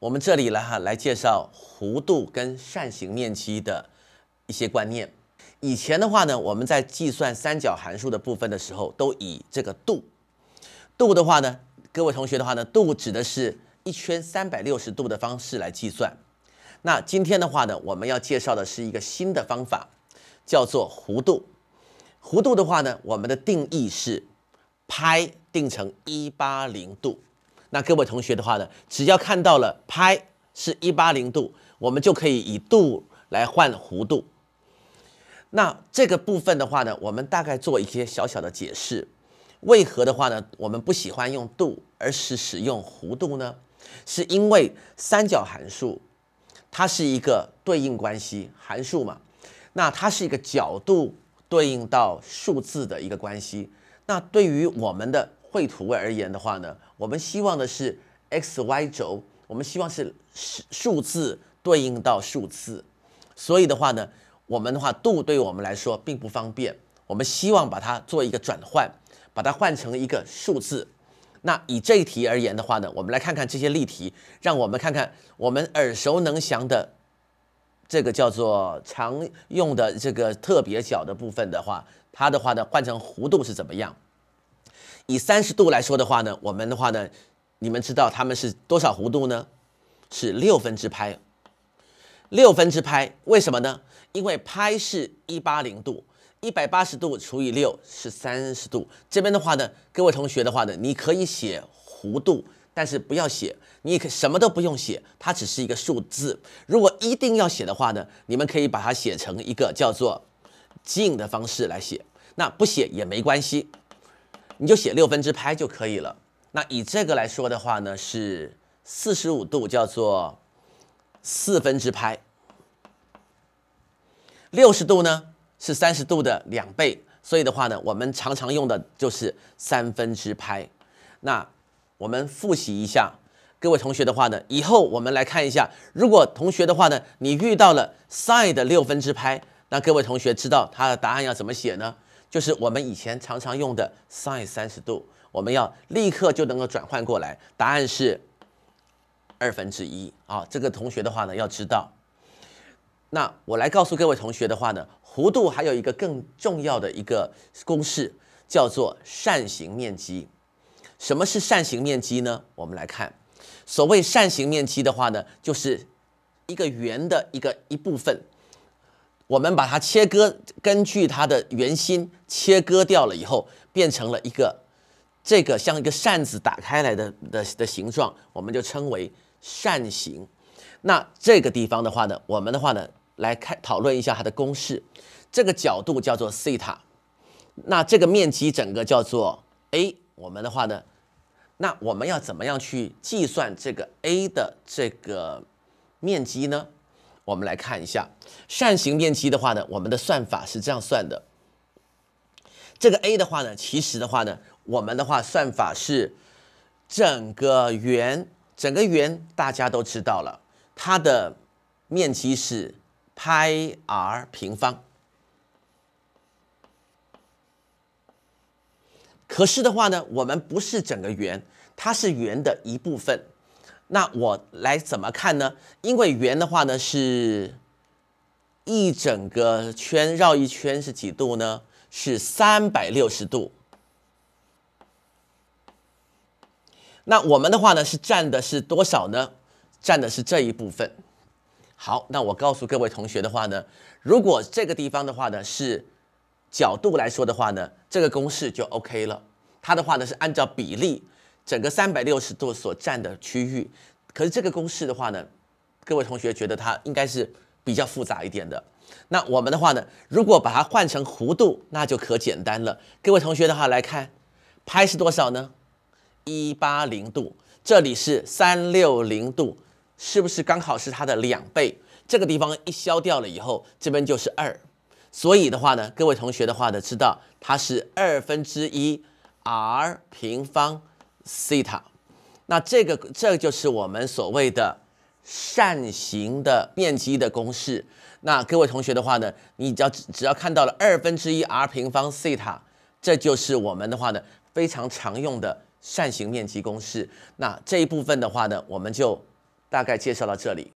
我们这里来哈，来介绍弧度跟扇形面积的一些观念。以前的话呢，我们在计算三角函数的部分的时候，都以这个度，度的话呢，各位同学的话呢，度指的是，一圈三百六十度的方式来计算。那今天的话呢，我们要介绍的是一个新的方法，叫做弧度。弧度的话呢，我们的定义是，拍定成一八零度。那各位同学的话呢，只要看到了拍是一八零度，我们就可以以度来换弧度。那这个部分的话呢，我们大概做一些小小的解释。为何的话呢，我们不喜欢用度，而是使用弧度呢？是因为三角函数它是一个对应关系函数嘛？那它是一个角度对应到数字的一个关系。那对于我们的。绘图而言的话呢，我们希望的是 x y 轴，我们希望是数数字对应到数字，所以的话呢，我们的话度对于我们来说并不方便，我们希望把它做一个转换，把它换成一个数字。那以这一题而言的话呢，我们来看看这些例题，让我们看看我们耳熟能详的这个叫做常用的这个特别小的部分的话，它的话呢换成弧度是怎么样？以三十度来说的话呢，我们的话呢，你们知道他们是多少弧度呢？是六分之拍，六分之拍。为什么呢？因为拍是一八零度，一百八十度除以六是三十度。这边的话呢，各位同学的话呢，你可以写弧度，但是不要写，你可什么都不用写，它只是一个数字。如果一定要写的话呢，你们可以把它写成一个叫做近的方式来写，那不写也没关系。你就写六分之拍就可以了。那以这个来说的话呢，是四十五度叫做四分之拍。六十度呢是三十度的两倍，所以的话呢，我们常常用的就是三分之拍。那我们复习一下，各位同学的话呢，以后我们来看一下，如果同学的话呢，你遇到了 sin 的六分之拍，那各位同学知道它的答案要怎么写呢？就是我们以前常常用的 sin 三十度，我们要立刻就能够转换过来。答案是二分之一啊！这个同学的话呢，要知道。那我来告诉各位同学的话呢，弧度还有一个更重要的一个公式，叫做扇形面积。什么是扇形面积呢？我们来看，所谓扇形面积的话呢，就是一个圆的一个一部分。我们把它切割，根据它的圆心切割掉了以后，变成了一个，这个像一个扇子打开来的的的形状，我们就称为扇形。那这个地方的话呢，我们的话呢，来看讨论一下它的公式。这个角度叫做西塔，那这个面积整个叫做 A。我们的话呢，那我们要怎么样去计算这个 A 的这个面积呢？我们来看一下扇形面积的话呢，我们的算法是这样算的。这个 A 的话呢，其实的话呢，我们的话算法是整个圆，整个圆大家都知道了，它的面积是派 r 平方。可是的话呢，我们不是整个圆，它是圆的一部分。那我来怎么看呢？因为圆的话呢，是一整个圈绕一圈是几度呢？是三百六十度。那我们的话呢，是占的是多少呢？占的是这一部分。好，那我告诉各位同学的话呢，如果这个地方的话呢，是角度来说的话呢，这个公式就 OK 了。它的话呢，是按照比例。整个三百六十度所占的区域，可是这个公式的话呢，各位同学觉得它应该是比较复杂一点的。那我们的话呢，如果把它换成弧度，那就可简单了。各位同学的话来看，拍是多少呢？一八零度，这里是三六零度，是不是刚好是它的两倍？这个地方一消掉了以后，这边就是二。所以的话呢，各位同学的话呢，知道它是二分之一 r 平方。西塔，那这个这就是我们所谓的扇形的面积的公式。那各位同学的话呢，你只要只要看到了二分之一 r 平方西塔，这就是我们的话呢非常常用的扇形面积公式。那这一部分的话呢，我们就大概介绍到这里。